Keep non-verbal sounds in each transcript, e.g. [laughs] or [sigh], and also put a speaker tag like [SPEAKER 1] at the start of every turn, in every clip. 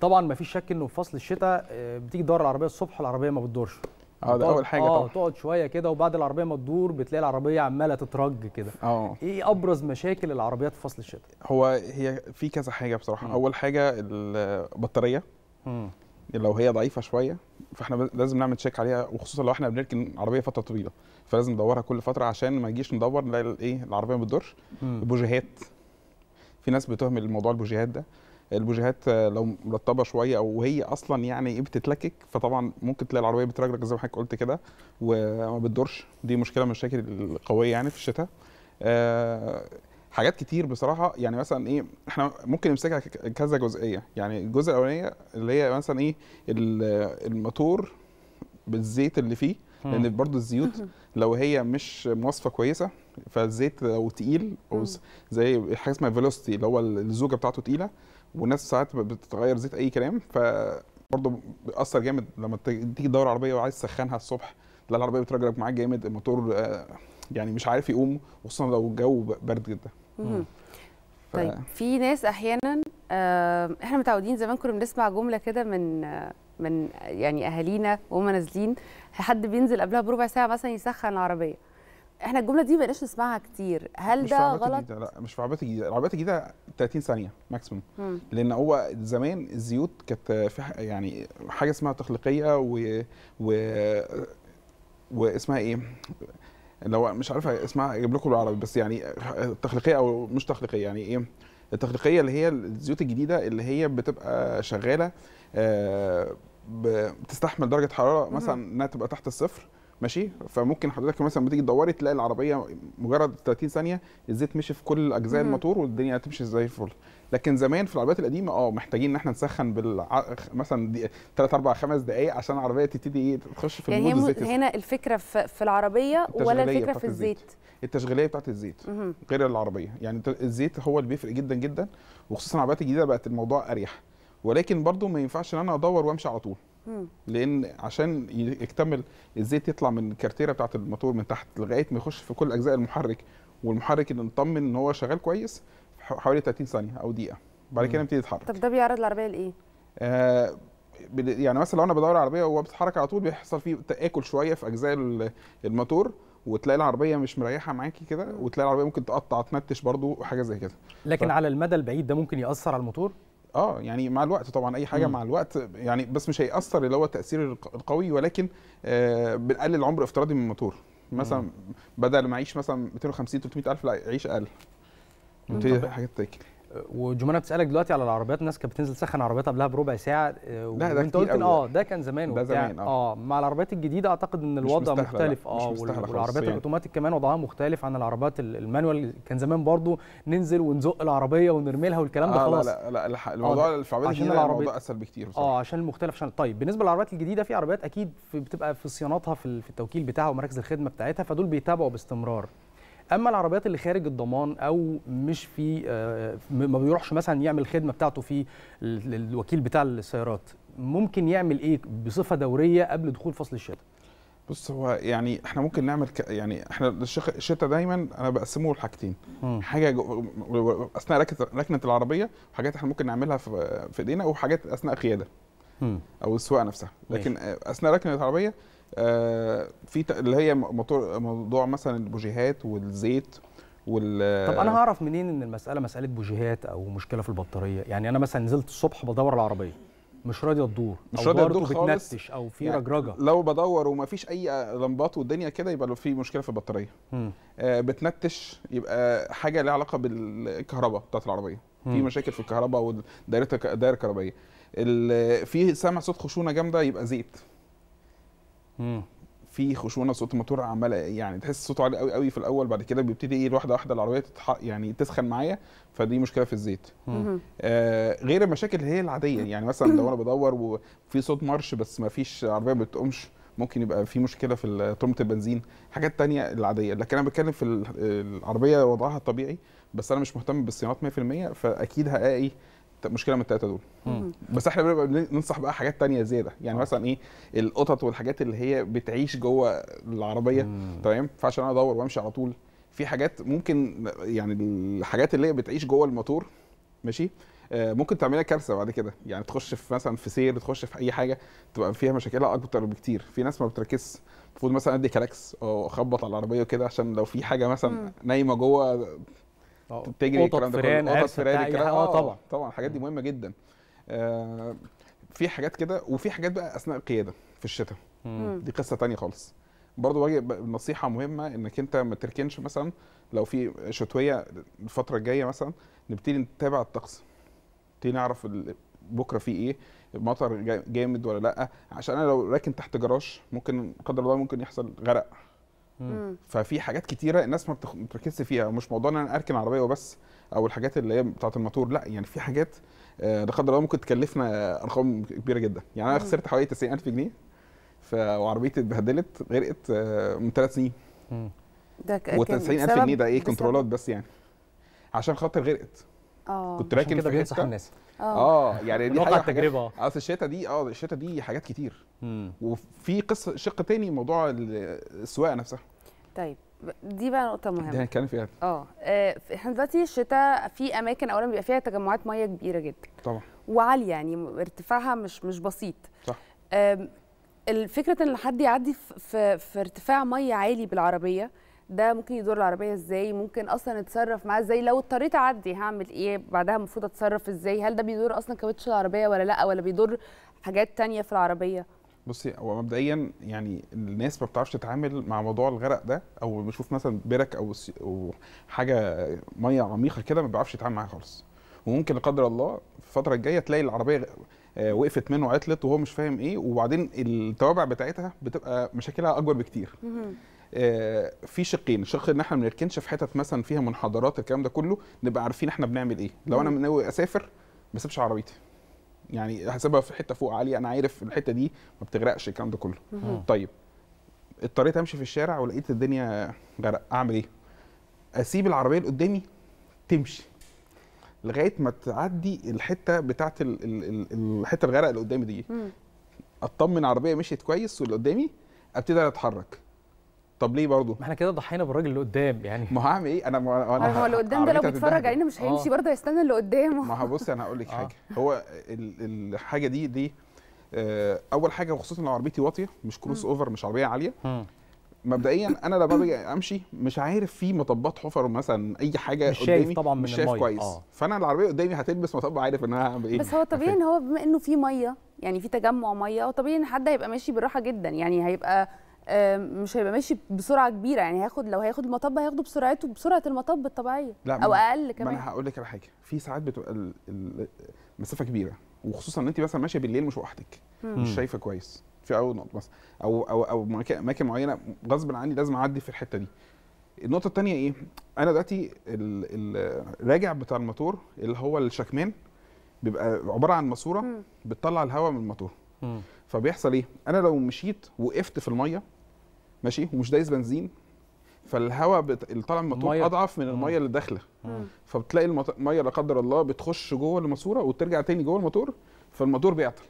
[SPEAKER 1] طبعا ما فيش شك انه في فصل الشتاء آه، بتيجي تدور العربيه الصبح العربيه ما بتدورش اه ده اول حاجه آه، طبعا اه تقعد شويه كده وبعد العربيه ما تدور بتلاقي العربيه عماله تترج كده اه ايه ابرز مشاكل العربيات في فصل الشتاء
[SPEAKER 2] هو هي في كذا حاجه بصراحه مم. اول حاجه البطاريه مم. لو هي ضعيفه شويه فاحنا لازم نعمل تشيك عليها وخصوصا لو احنا بنركن عربيه فتره طويله فلازم ندورها كل فتره عشان ما نجيش ندور نلاقي ايه العربيه ما بتدورش البوجيهات في ناس بتهمل موضوع البوجيهات ده البوجيهات آه، لو مرتبه شويه او هي اصلا يعني ايه بتتلكك فطبعا ممكن تلاقي العربيه بترجرج زي ما حضرتك قلت كده وما بتدورش دي مشكله من المشاكل القويه يعني في الشتاء آه، حاجات كتير بصراحه يعني مثلا ايه احنا ممكن نمسكها كذا جزئيه يعني الجزء الاولانيه اللي هي مثلا ايه الموتور بالزيت اللي فيه لان برضو الزيوت لو هي مش مواصفه كويسه فالزيت لو تقيل او زي حاجه اسمها فيلوستي اللي هو الزوجه بتاعته تقيله والناس ساعات بتتغير زيت اي كلام ف برضه بيأثر جامد لما تيجي تدور عربيه وعايز تسخنها الصبح تلاقي العربيه بترجلك معاك جامد الموتور آه، يعني مش عارف يقوم خصوصا لو الجو برد جدا
[SPEAKER 3] ف... طيب في ناس احيانا آه، احنا متعودين زمان كنا بنسمع جمله كده من من يعني اهالينا وهم نازلين حد بينزل قبلها بربع ساعه مثلا يسخن العربيه احنا الجمله دي بقيناش نسمعها كتير هل مش ده غلط
[SPEAKER 2] جديدة. لا مش في عربيات جديده العربيات الجديده 30 ثانيه ماكسيموم لان هو زمان الزيوت كانت في يعني حاجه اسمها تخليقيه و, و... واسمها ايه لو مش عارف اسمها اجيب لكم بالعربي بس يعني تخليقيه او مش تخليقيه يعني ايه التخليقيه اللي هي الزيوت الجديده اللي هي بتبقى شغاله آه، بتستحمل درجه حراره مثلا انها تبقى تحت الصفر ماشي فممكن حضرتك مثلا لما تيجي تدوري تلاقي العربيه مجرد 30 ثانيه الزيت مشي في كل اجزاء الموتور والدنيا هتمشي زي الفل لكن زمان في العربيات القديمه اه محتاجين ان احنا نسخن بال مثلا 3 4 5 دقائق عشان العربيه تبتدي ايه تخش في يعني المود الزيت هنا
[SPEAKER 3] الفكره في العربيه ولا الفكره في الزيت, الزيت.
[SPEAKER 2] التشغيليه بتاعت الزيت مم. غير العربيه يعني الزيت هو اللي بيفرق جدا جدا وخصوصا العربيات الجديده بقت الموضوع اريح ولكن برضو ما ينفعش ان انا ادور وامشي على طول لان عشان يكتمل الزيت يطلع من الكارتيره بتاعه الموتور من تحت لغايه ما يخش في كل اجزاء المحرك والمحرك اللي نطمن ان هو شغال كويس حوالي 30 ثانيه او دقيقه بعد كده نبتدي نتحرك طب
[SPEAKER 3] ده بيعرض العربيه لايه
[SPEAKER 2] آه يعني مثلا لو انا بدور على عربيه وهو بتتحرك على طول بيحصل فيه تاكل شويه في اجزاء الموتور وتلاقي العربيه مش مريحه معاكي كده وتلاقي العربيه ممكن تقطع تنتش برضو حاجه زي كده لكن ف... على المدى البعيد ده ممكن ياثر على الموتور اه يعني مع الوقت طبعا اي حاجه مم. مع الوقت يعني بس مش هيأثر اللي هو التأثير القوي ولكن آه بنقلل عمر افتراضي من الموتور مثلا بدل ما اعيش مثلا 250 300 الف لا اعيش اقل إيه حاجات تاكل
[SPEAKER 1] وجمانه بتسالك دلوقتي على العربيات الناس كانت بتنزل تسخن عربيات قبلها بربع ساعه لا
[SPEAKER 2] آه، ده قلت اه ده كان زمان ده زمان آه.
[SPEAKER 1] اه مع العربيات الجديده اعتقد ان الوضع مختلف اه والعربيات الاوتوماتيك كمان وضعها مختلف عن العربيات المانوال كان زمان برضو ننزل ونزق العربيه ونرمي لها والكلام ده آه خلاص لا لا, لا آه، الموضوع آه في العربيات الجديده الموضوع اسهل بكتير بصراحه اه عشان المختلف عشان طيب بالنسبه للعربيات الجديده في عربيات اكيد في بتبقى في صيانتها في التوكيل بتاعها ومراكز الخدمه بتاعتها فدول بيتابعوا باستمرار اما العربيات اللي خارج الضمان او مش في آه، ما بيروحش مثلا يعمل الخدمه بتاعته في الوكيل بتاع
[SPEAKER 2] السيارات ممكن يعمل ايه بصفه دوريه قبل دخول فصل الشتاء بص هو يعني احنا ممكن نعمل ك... يعني احنا الشتاء دايما انا بقسمه لحاجتين حاجه جو... اثناء ركنه العربيه حاجات احنا ممكن نعملها في, في ايدينا وحاجات اثناء قياده او السواقه نفسها لكن آه، اثناء ركنه العربيه آه، في اللي هي موضوع مثلا البوجيهات والزيت وال طب انا
[SPEAKER 1] هعرف منين ان المساله مساله بوجيهات او مشكله في البطاريه يعني انا مثلا نزلت الصبح بدور العربيه مش راضيه تدور مش راضيه تدور خالص او في يعني رجرجه
[SPEAKER 2] لو بدور ومفيش اي لمبات والدنيا كده يبقى في مشكله في البطاريه آه بتنتش يبقى حاجه ليها علاقه بالكهرباء بتاعت العربيه مم. في مشاكل في الكهرباء ودائره الدائره الكهربائيه في سامع صوت خشونه جامده يبقى زيت في خشونه صوت الموتور عماله يعني تحس صوته عالي قوي قوي في الاول بعد كده بيبتدي ايه واحده واحده العربيه تتح يعني تسخن معايا فدي مشكله في الزيت آه غير المشاكل اللي هي العاديه يعني مثلا لو انا بدور وفي صوت مارش بس ما فيش عربيه ما بتقومش ممكن يبقى في مشكله في ترمه البنزين حاجات تانية العاديه لكن انا بتكلم في العربيه وضعها الطبيعي بس انا مش مهتم بالصيانات 100% فاكيد هلاقي مشكله من الثلاثه دول مم. بس احنا بنبقى بننصح بقى حاجات تانية زياده يعني مم. آه. مثلا ايه القطط والحاجات اللي هي بتعيش جوه العربيه تمام فعشان انا ادور وامشي على طول في حاجات ممكن يعني الحاجات اللي هي بتعيش جوه الموتور ماشي آه، ممكن تعملها كارثه بعد كده يعني تخش في مثلا في سير تخش في اي حاجه تبقى فيها مشاكلها اكتر بكتير في ناس ما بتركزش المفروض مثلا ادي كلاكس او اخبط على العربيه وكده عشان لو في حاجه مثلا مم. نايمه جوه تجري الكلام ده كله قطط فران آه, اه طبعا طبعا الحاجات دي مهمه جدا آه في حاجات كده وفي حاجات بقى اثناء القياده في الشتاء دي قصه تانية خالص برضه نصيحه مهمه انك انت ما تركنش مثلا لو في شتويه الفتره الجايه مثلا نبتدي نتابع الطقس نبتدي نعرف بكره في ايه مطر جامد ولا لا عشان انا لو راكن تحت جراش ممكن قدر الله ممكن يحصل غرق ففي حاجات كتيره الناس ما بتركزش فيها ومش موضوع ان انا اركن عربيه وبس او الحاجات اللي هي بتاعه الموتور لا يعني في حاجات آه، لا قدر الله ممكن تكلفنا ارقام كبيره جدا يعني انا خسرت حوالي 90000 جنيه وعربيتي اتبهدلت غرقت آه، من ثلاث سنين ده و 90000 جنيه ده ايه كنترولات بس يعني عشان خاطر غرقت
[SPEAKER 3] اه كنت راكن في حته الناس اه, آه،
[SPEAKER 2] يعني دي حاجه تجربه اصل الشتا دي اه الشتا دي حاجات كتير مم. وفي قصه شق تاني موضوع السواقه نفسها
[SPEAKER 3] طيب دي بقى نقطة مهمة دي هنتكلم فيها آه،, اه احنا دلوقتي الشتاء في أماكن أولا بيبقى فيها تجمعات مية كبيرة جدا طبعا وعالية يعني ارتفاعها مش مش بسيط صح الفكرة إن حد يعدي في في ارتفاع مية عالي بالعربية ده ممكن يدور العربية ازاي ممكن أصلا اتصرف معاه ازاي لو اضطريت أعدي هعمل إيه بعدها المفروض أتصرف ازاي هل ده بيدور أصلا كاوتش العربية ولا لأ ولا بيدور حاجات تانية في العربية
[SPEAKER 2] بصي هو مبدئيا يعني الناس ما بتعرفش تتعامل مع موضوع الغرق ده او بشوف مثلا برك او حاجه ميه عميقه كده ما بيعرفش يتعامل معاها خالص وممكن لا قدر الله في الفتره الجايه تلاقي العربيه آه، وقفت منه عطلت وهو مش فاهم ايه وبعدين التوابع بتاعتها بتبقى مشاكلها اكبر بكتير آه، في شقين شق ان احنا ما نركنش في حتت مثلا فيها منحدرات الكلام ده كله نبقى عارفين احنا بنعمل ايه لو انا ناوي اسافر ما اسيبش عربيتي يعني هسيبها في حته فوق عاليه انا عارف الحته دي ما بتغرقش الكلام ده كله طيب اضطريت امشي في الشارع ولقيت الدنيا غرق اعمل ايه اسيب العربيه اللي قدامي تمشي لغايه ما تعدي الحته بتاعه الحته الغرق اللي قدامي دي اطمن العربيه مشيت كويس واللي قدامي ابتدي اتحرك طب ليه برضه؟ ما احنا كده ضحينا بالراجل اللي قدام يعني ما هعمل ايه انا ما انا هو اللي قدام ده لو بيتفرج علينا مش هيمشي آه. برضه
[SPEAKER 3] هيستنى اللي قدامه ما
[SPEAKER 2] هو بصي انا هقول لك [laughs] آه. حاجه هو الحاجه دي دي آه، اول حاجه وخصوصا لو عربيتي واطيه مش كروس اوفر مش عربيه عاليه مبدئيا انا لما باجي امشي مش عارف في مطبات حفر مثلا اي حاجه مش شايف قدامي طبعا من مش شايف كويس آه. فانا العربيه قدامي هتلبس مطب عارف ان انا هعمل ايه بس هو طبيعي إيه. ان
[SPEAKER 3] هو بما انه في ميه يعني في تجمع ميه وطبيعي ان حد هيبقى ماشي بالراحه جدا يعني هيبقى مش هيبقى ماشي بسرعه كبيره يعني هياخد لو هياخد المطب هياخده بسرعته بسرعه المطب الطبيعيه لا او اقل كمان ما انا
[SPEAKER 2] هقول لك على حاجه في ساعات بتبقى المسافه كبيره وخصوصا ان انت مثلا ماشيه بالليل مش وحدك مش شايفه كويس في اول نقطه مثلا او او او اماكن معينه غصب عني لازم اعدي في الحته دي النقطه الثانيه ايه انا دلوقتي الراجع بتاع الموتور اللي هو الشكمان بيبقى عباره عن ماسوره بتطلع الهواء من الموتور فبيحصل ايه انا لو مشيت وقفت في الميه ماشي ومش دايس بنزين فالهواء بت... اللي طالع من الماتور اضعف من الميه اللي داخله فبتلاقي الميه لا قدر الله بتخش جوه الماسوره وترجع تاني جوه الموتور فالموتور بيعطل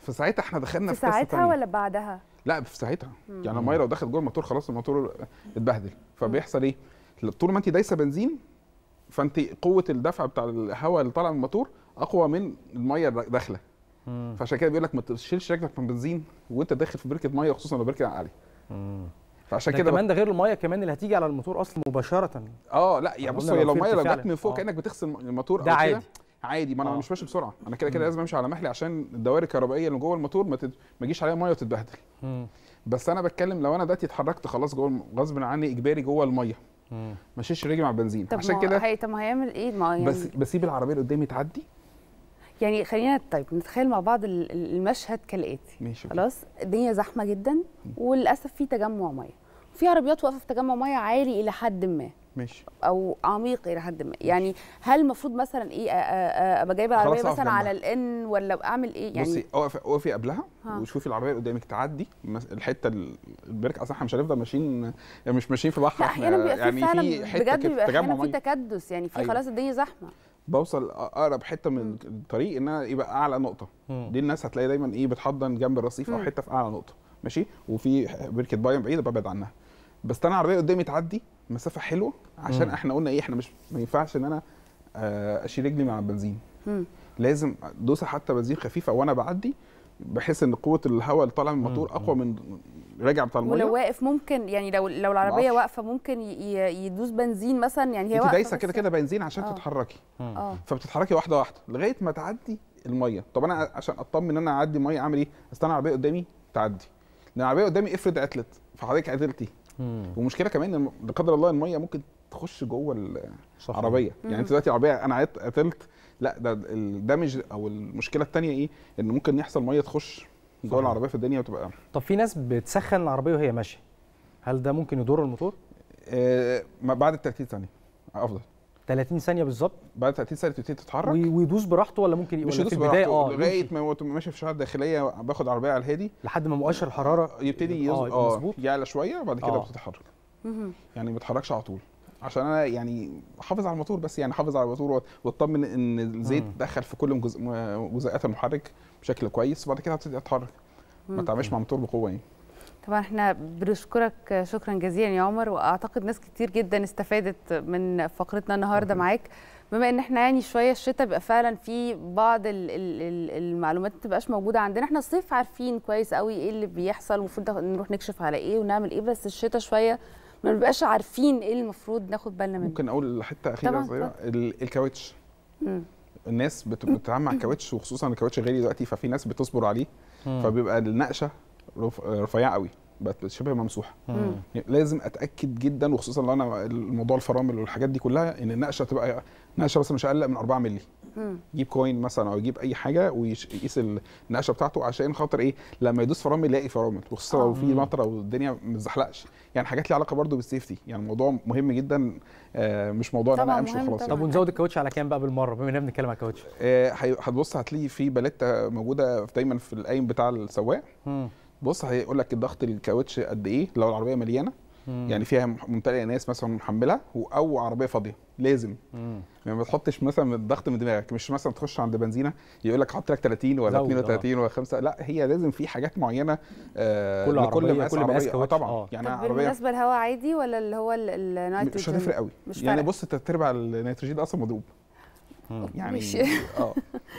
[SPEAKER 2] فساعتها احنا دخلنا في, في ساعتها ولا بعدها لا في ساعتها مم. يعني الميه لو دخلت جوه الموتور خلاص الموتور اتبهدل فبيحصل ايه طول ما انت دايسه بنزين فانت قوه الدفع بتاع الهواء اللي طالع من الموتور اقوى من الميه داخله فعشان كده بيقول لك ما تشيلش رجلك من بنزين وانت داخل في بركه ميه خصوصا لو بركه عاليه فعشان كده كمان ده
[SPEAKER 1] غير الميه كمان اللي هتيجي على الموتور اصلا مباشره
[SPEAKER 2] اه لا يعني بص هي لو الميه لو جت من فوق آه. كانك بتغسل الموتور ده عادي عادي ما انا آه. مش ماشي بسرعه انا كده كده لازم امشي على محلي عشان الدوائر الكهربائيه اللي جوه الموتور ما, تجيش عليها ميه وتتبهدل بس انا بتكلم لو انا دلوقتي اتحركت خلاص جوه غصب عني اجباري جوه الميه مشيش رجلي مع البنزين عشان كده
[SPEAKER 3] طب ما هيعمل ايه ما بس يعني
[SPEAKER 2] بسيب العربيه اللي قدامي تعدي
[SPEAKER 3] يعني خلينا طيب نتخيل مع بعض المشهد كالاتي ماشي خلاص الدنيا زحمه جدا وللاسف في تجمع ميه في عربيات واقفه في تجمع ميه عالي الى حد ما ماشي او عميق الى حد ما يعني هل المفروض مثلا ايه ابقى جايبه العربيه مثلا على الان ولا اعمل ايه يعني بصي
[SPEAKER 2] اقفي اقفي قبلها وشوفي العربيه اللي قدامك تعدي الحته البركة اصلا احنا مش هنفضل ماشيين يعني مش ماشيين في بحر احنا يعني في حته بجد بيبقى في تجمع في
[SPEAKER 3] تكدس يعني في أيوه. خلاص الدنيا زحمه
[SPEAKER 2] بوصل اقرب حته من الطريق ان انا يبقى اعلى نقطه دي الناس هتلاقي دايما ايه بتحضن جنب الرصيف او حته في اعلى نقطه ماشي وفي بركه بايم بعيده ببعد عنها بس انا عربيه قدامي تعدي مسافه حلوه عشان مم. احنا قلنا ايه احنا مش ما ينفعش ان انا آه، اشيل رجلي مع البنزين مم. لازم دوسه حتى بنزين خفيفه وانا بعدي بحس ان قوه الهواء اللي طالع من الموتور اقوى من راجع بتاع الميه ولو
[SPEAKER 3] واقف ممكن يعني لو لو العربيه واقفه ممكن يدوس بنزين مثلا يعني هي واقفه دايسه
[SPEAKER 2] كده كده بنزين عشان أوه. تتحركي اه فبتتحركي واحده واحده لغايه ما تعدي الميه طب انا عشان اطمن ان انا اعدي ميه اعمل ايه استنى العربيه قدامي تعدي لان العربيه قدامي افرض عطلت فحضرتك عدلتي ومشكله كمان لا قدر الله الميه ممكن تخش جوه العربيه يعني انت دلوقتي العربيه انا عطلت لا ده الدمج او المشكله الثانيه ايه ان ممكن يحصل ميه تخش دول العربيه في الدنيا وتبقى طب في ناس بتسخن العربيه وهي ماشيه هل ده ممكن يضر الموتور؟ آه بعد ال 30 ثانيه افضل
[SPEAKER 1] 30 ثانيه بالظبط بعد 30 ثانيه تبتدي تتحرك ويدوس براحته ولا ممكن مش يدوس براحته اه لغايه
[SPEAKER 2] ما ماشي في شارع داخليه باخد عربيه على الهادي لحد ما مؤشر الحراره يبتدي يظبط اه, آه، يعلى شويه وبعد كده آه. بتتحرك يعني ما بتحركش على طول عشان انا يعني احافظ على الموتور بس يعني احافظ على الموتور واطمن ان الزيت دخل في كل جزء جزيئات المحرك بشكل كويس وبعد كده هبتدي اتحرك ما تعملش مع الموتور بقوه يعني
[SPEAKER 3] طبعا احنا بنشكرك شكرا جزيلا يا عمر واعتقد ناس كتير جدا استفادت من فقرتنا النهارده معاك بما ان احنا يعني شويه الشتاء بيبقى فعلا في بعض الـ الـ المعلومات ما بتبقاش موجوده عندنا احنا الصيف عارفين كويس قوي ايه اللي بيحصل المفروض نروح نكشف على ايه ونعمل ايه بس الشتاء شويه ما بنبقاش عارفين ايه المفروض ناخد بالنا منه
[SPEAKER 2] ممكن اقول حته اخيره صغيره الكاوتش الناس بتتعامل مع الكاوتش وخصوصا الكاوتش غالي دلوقتي ففي ناس بتصبر عليه فبيبقى النقشه رفيعه قوي بقت شبه ممسوحه مم. لازم اتاكد جدا وخصوصا لو انا الموضوع الفرامل والحاجات دي كلها ان النقشه تبقى نقشه بس مش اقل من 4 مللي يجيب كوين مثلا او يجيب اي حاجه ويقيس النقشه بتاعته عشان خاطر ايه لما يدوس فرامل يلاقي فرامل وخصوصا لو في آه. مطره والدنيا ما يعني حاجات ليها علاقه برده بالسيفتي يعني الموضوع مهم جدا آه مش موضوع ان انا امشي وخلاص طب ونزود الكاوتش على كام بقى بالمره بما اننا بنتكلم على الكاوتش آه، هتبص هتلاقي في باليتا موجوده دايما في القايم بتاع السواق بص هيقول لك الضغط الكاوتش قد ايه لو العربيه مليانه مم. يعني فيها ممتلئه ناس مثلا محمله او عربيه فاضيه لازم مم. يعني ما تحطش مثلا الضغط من دماغك مش مثلا تخش عند بنزينه يقول لك حط لك 30 ولا 32 آه. ولا 5 لا هي لازم في حاجات معينه آه كل عربية كل عربية. عربية. آه، طبعا آه. يعني عربيه بالمناسبه
[SPEAKER 3] الهواء عادي ولا اللي هو النيتروجين مش هتفرق قوي مش يعني
[SPEAKER 2] بص ثلاث ارباع النيتروجين اصلا مضروب يعني اه [laughs]